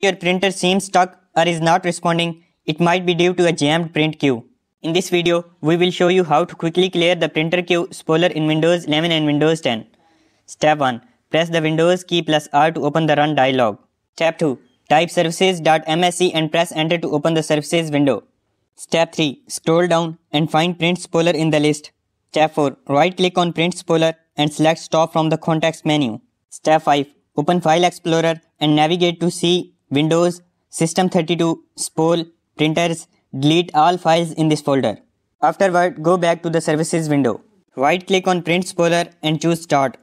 your printer seems stuck or is not responding, it might be due to a jammed print queue. In this video, we will show you how to quickly clear the printer queue spoiler in Windows 11 and Windows 10. Step 1. Press the Windows key plus R to open the Run dialog. Step 2. Type services.msc and press Enter to open the services window. Step 3. Scroll down and find print spoiler in the list. Step 4. Right click on print spoiler and select stop from the context menu. Step 5. Open File Explorer and navigate to see Windows, System32, Spool printers, delete all files in this folder. Afterward, go back to the services window. Right click on print Spooler and choose start.